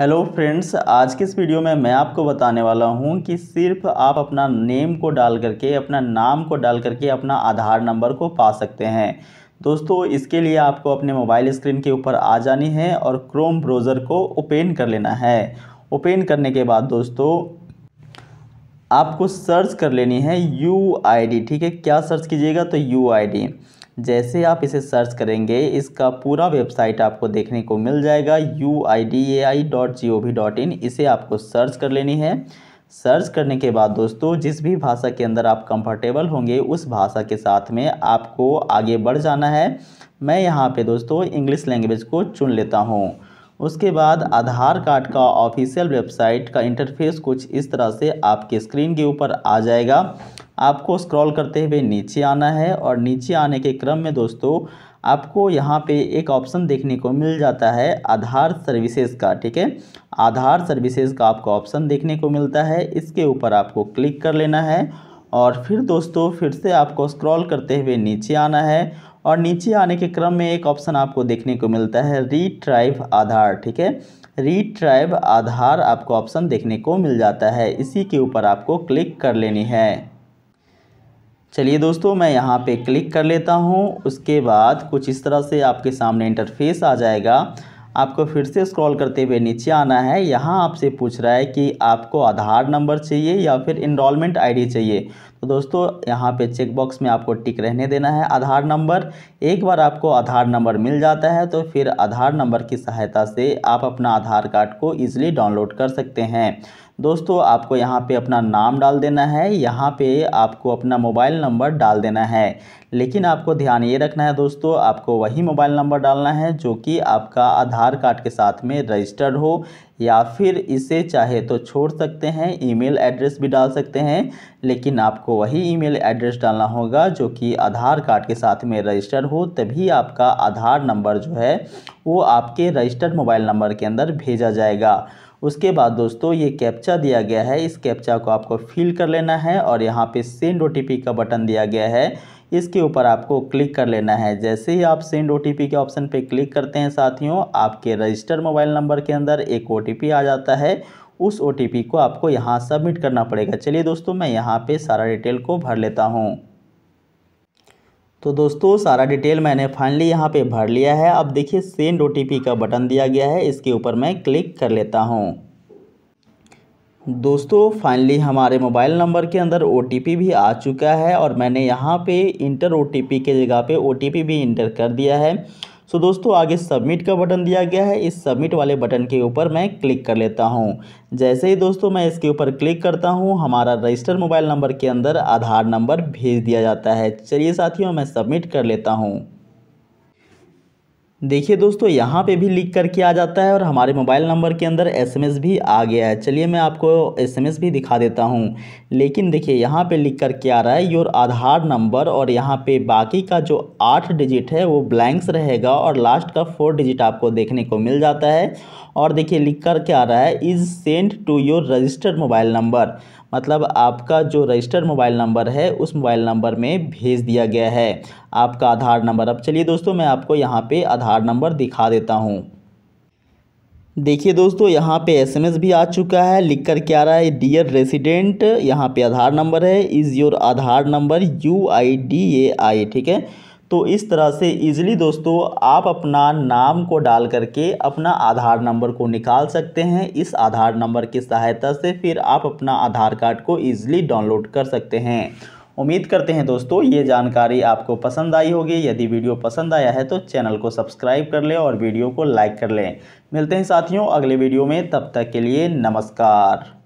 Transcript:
hello friends आज के इस वीडियो में मैं आपको बताने वाला हूं कि सिर्फ आप अपना नेम को डाल करके अपना नाम को डाल करके अपना आधार नंबर को पा सकते हैं दोस्तों इसके लिए आपको अपने मोबाइल स्क्रीन के ऊपर आ जानी है और क्रोम ब्राउज़र को ओपन कर लेना है ओपन करने के बाद दोस्तों आपको सर्च कर लेनी है यू आई डी ठीक है क्या सर्च कीजिएगा तो यू आई डी जैसे आप इसे सर्च करेंगे इसका पूरा वेबसाइट आपको देखने को मिल जाएगा U I D A I dot G O V dot I N आपको सर्च कर लेनी है सर्च करने के बाद दोस्तों जिस भी भाषा के अंदर आप कंफर्टेबल होंगे उस भाषा के साथ में आपको आगे बढ़ जाना है मैं यहाँ पे दोस्तों इंग्लिश लैंग्वेज को चुन लेता हूँ उसके बाद आधार कार्ड का ऑफिशियल वेबसाइट का इंटरफेस कुछ इस तरह से आपके स्क्रीन के ऊपर आ जाएगा आपको स्क्रॉल करते हुए नीचे आना है और नीचे आने के क्रम में दोस्तों आपको यहाँ पे एक ऑप्शन देखने को मिल जाता है आधार सर्विसेज का ठीक है आधार सर्विसेज का आपको ऑप्शन देखने को मिलता है इसके ऊपर आपको क्लिक कर लेना है और फिर दोस्तों फिर से आपको स्क्रॉल करते हुए नीचे आना है और नीचे आने के क्रम में एक ऑप्शन आपको देखने को मिलता है रीट्राइव आधार ठीक है रीट्राइव आधार आपको ऑप्शन देखने को मिल जाता है इसी के ऊपर आपको क्लिक कर लेनी है चलिए दोस्तों मैं यहाँ पे क्लिक कर लेता हूँ उसके बाद कुछ इस तरह से आपके सामने इंटरफेस आ जाएगा आपको फिर से स्क्रॉल करते हुए नीचे आना है यहाँ आपसे पूछ रहा है कि आपको आधार नंबर चाहिए या फिर इनरोलमेंट आईडी चाहिए तो दोस्तों यहाँ पे चेक बॉक्स में आपको टिक रहने देना है आधार नंबर एक बार आपको आधार नंबर मिल जाता है तो फिर आधार नंबर की सहायता से आप अपना आधार कार्ड को ईजिली डाउनलोड कर सकते हैं दोस्तों आपको यहाँ पे अपना नाम डाल देना है यहाँ पे आपको अपना मोबाइल नंबर डाल देना है लेकिन आपको ध्यान ये रखना है दोस्तों आपको वही मोबाइल नंबर डालना है जो कि आपका आधार कार्ड के साथ में रजिस्टर्ड हो या फिर इसे चाहे तो छोड़ सकते हैं ईमेल एड्रेस भी डाल सकते हैं लेकिन आपको वही ईमेल एड्रेस डालना होगा जो कि आधार कार्ड के साथ में रजिस्टर हो तभी आपका आधार नंबर जो है वो आपके रजिस्टर्ड मोबाइल नंबर के अंदर भेजा जाएगा उसके बाद दोस्तों ये कैप्चा दिया गया है इस कैप्चा को आपको फिल कर लेना है और यहाँ पे सेंड ओ का बटन दिया गया है इसके ऊपर आपको क्लिक कर लेना है जैसे ही आप सेंड ओ के ऑप्शन पर क्लिक करते हैं साथियों आपके रजिस्टर मोबाइल नंबर के अंदर एक ओ आ जाता है उस ओ को आपको यहाँ सबमिट करना पड़ेगा चलिए दोस्तों मैं यहाँ पर सारा डिटेल को भर लेता हूँ तो दोस्तों सारा डिटेल मैंने फाइनली यहाँ पे भर लिया है अब देखिए सेंड ओ का बटन दिया गया है इसके ऊपर मैं क्लिक कर लेता हूँ दोस्तों फाइनली हमारे मोबाइल नंबर के अंदर ओ भी आ चुका है और मैंने यहाँ पे इंटर ओ के जगह पे ओ भी इंटर कर दिया है सो so, दोस्तों आगे सबमिट का बटन दिया गया है इस सबमिट वाले बटन के ऊपर मैं क्लिक कर लेता हूँ जैसे ही दोस्तों मैं इसके ऊपर क्लिक करता हूँ हमारा रजिस्टर मोबाइल नंबर के अंदर आधार नंबर भेज दिया जाता है चलिए साथियों मैं सबमिट कर लेता हूँ देखिए दोस्तों यहाँ पे भी लिख करके आ जाता है और हमारे मोबाइल नंबर के अंदर एसएमएस भी आ गया है चलिए मैं आपको एसएमएस भी दिखा देता हूँ लेकिन देखिए यहाँ पे लिख करके आ रहा है योर आधार नंबर और यहाँ पे बाकी का जो आठ डिजिट है वो ब्लैंक्स रहेगा और लास्ट का फोर डिजिट आपको देखने को मिल जाता है और देखिए लिख करके आ रहा है is send to your registered mobile number मतलब आपका जो रजिस्टर्ड मोबाइल नंबर है उस मोबाइल नंबर में भेज दिया गया है आपका आधार नंबर अब चलिए दोस्तों मैं आपको यहाँ पे आधार नंबर दिखा देता हूँ देखिए दोस्तों यहाँ पे एसएमएस भी आ चुका है लिख कर क्या आ रहा है डियर रेसिडेंट यहाँ पे आधार नंबर है is your Aadhaar number U I D A I ठीक है तो इस तरह से ईज़िली दोस्तों आप अपना नाम को डाल करके अपना आधार नंबर को निकाल सकते हैं इस आधार नंबर की सहायता से फिर आप अपना आधार कार्ड को ईज़िली डाउनलोड कर सकते हैं उम्मीद करते हैं दोस्तों ये जानकारी आपको पसंद आई होगी यदि वीडियो पसंद आया है तो चैनल को सब्सक्राइब कर लें और वीडियो को लाइक कर लें मिलते हैं साथियों अगले वीडियो में तब तक के लिए नमस्कार